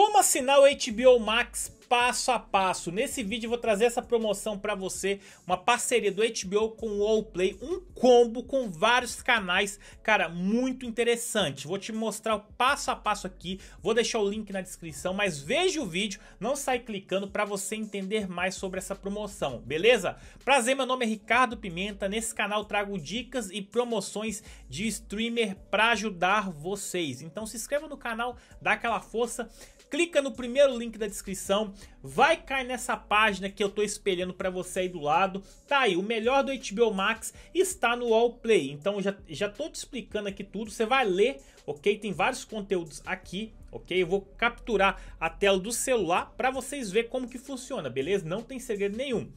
Como assinar o HBO Max passo a passo? Nesse vídeo eu vou trazer essa promoção para você, uma parceria do HBO com o Allplay, um combo com vários canais, cara, muito interessante. Vou te mostrar o passo a passo aqui, vou deixar o link na descrição, mas veja o vídeo, não sai clicando para você entender mais sobre essa promoção, beleza? Prazer, meu nome é Ricardo Pimenta, nesse canal trago dicas e promoções de streamer para ajudar vocês. Então se inscreva no canal, dá aquela força, clica no primeiro link da descrição, vai cair nessa página que eu tô espelhando para você aí do lado. Tá aí, o melhor do HBO Max está no All Play. Então já já tô te explicando aqui tudo, você vai ler, OK? Tem vários conteúdos aqui, OK? Eu vou capturar a tela do celular para vocês ver como que funciona, beleza? Não tem segredo nenhum.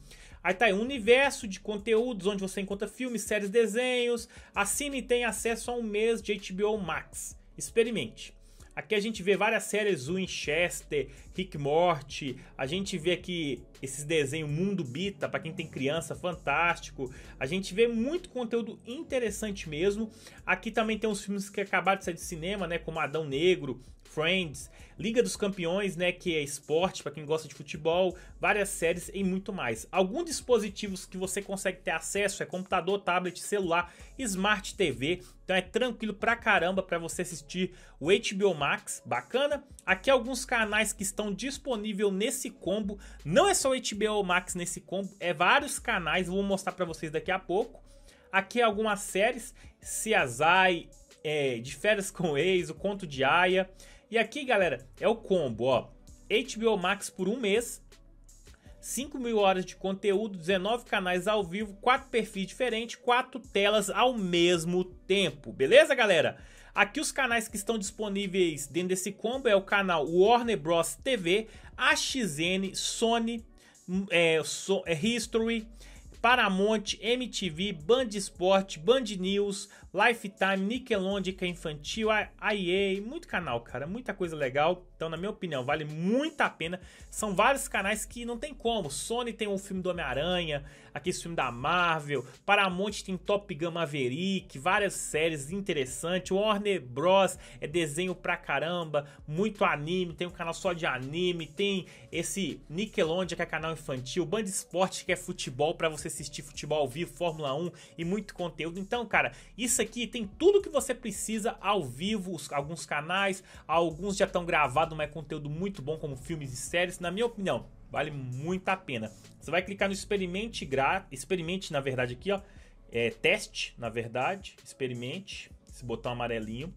Aí tá aí, um universo de conteúdos onde você encontra filmes, séries, desenhos. Assine e tem acesso a um mês de HBO Max. Experimente. Aqui a gente vê várias séries Winchester, Rick Morty, a gente vê aqui esses desenhos Mundo Bita, para quem tem criança, fantástico. A gente vê muito conteúdo interessante mesmo. Aqui também tem uns filmes que acabaram de sair de cinema, né, como Adão Negro, Friends, Liga dos Campeões, né, que é esporte para quem gosta de futebol, várias séries e muito mais. Alguns dispositivos que você consegue ter acesso é computador, tablet, celular, smart TV. Então é tranquilo pra caramba para você assistir o HBO Max, bacana? Aqui é alguns canais que estão disponíveis nesse combo. Não é só o HBO Max nesse combo, é vários canais, vou mostrar para vocês daqui a pouco. Aqui é algumas séries, Ciazai, é, de férias com o ex, o conto de Aya, e aqui, galera, é o combo, ó. HBO Max por um mês, 5 mil horas de conteúdo, 19 canais ao vivo, 4 perfis diferentes, 4 telas ao mesmo tempo, beleza, galera? Aqui os canais que estão disponíveis dentro desse combo é o canal Warner Bros TV, AXN, hum, é, Sony, é, so, é History, Paramount, MTV, Band Esporte, Band News, Lifetime, Nickelodeon, Infantil, IEA, muito canal, cara, muita coisa legal. Então, na minha opinião, vale muito a pena. São vários canais que não tem como. Sony tem um filme do Homem-Aranha, aqui esse filme da Marvel, Paramount tem Top Gun Maverick, várias séries interessantes, Warner Bros é desenho pra caramba, muito anime, tem um canal só de anime, tem esse Nickelodeon que é canal infantil, Band Esporte que é futebol para você assistir futebol ao vivo, Fórmula 1 e muito conteúdo. Então, cara, isso aqui tem tudo que você precisa ao vivo, alguns canais, alguns já estão gravados, mas é conteúdo muito bom, como filmes e séries, na minha opinião. Vale muito a pena. Você vai clicar no experimente grátis, experimente na verdade aqui, ó, é, teste, na verdade, experimente, esse botão amarelinho.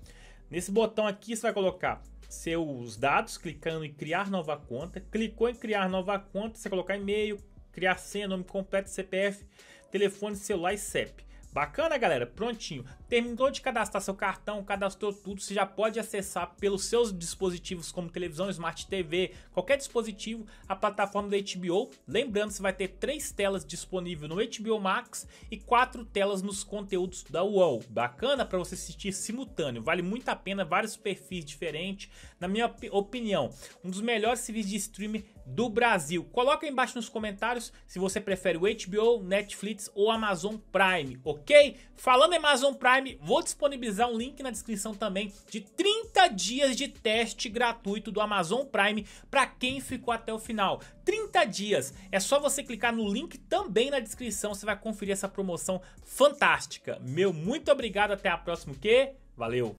Nesse botão aqui você vai colocar seus dados, clicando em criar nova conta. Clicou em criar nova conta, você colocar e-mail, criar senha, nome completo, CPF, telefone, celular e CEP. Bacana, galera? Prontinho. Terminou de cadastrar seu cartão, cadastrou tudo, você já pode acessar pelos seus dispositivos como televisão, smart TV, qualquer dispositivo, a plataforma da HBO. Lembrando, você vai ter três telas disponíveis no HBO Max e quatro telas nos conteúdos da UOL. Bacana para você assistir simultâneo, vale muito a pena, vários perfis diferentes. Na minha opinião, um dos melhores serviços de streaming do Brasil. Coloca aí embaixo nos comentários se você prefere o HBO, Netflix ou Amazon Prime, ok? Falando em Amazon Prime, Prime. Vou disponibilizar um link na descrição também de 30 dias de teste gratuito do Amazon Prime para quem ficou até o final. 30 dias. É só você clicar no link também na descrição, você vai conferir essa promoção fantástica. Meu muito obrigado, até a próxima, que valeu.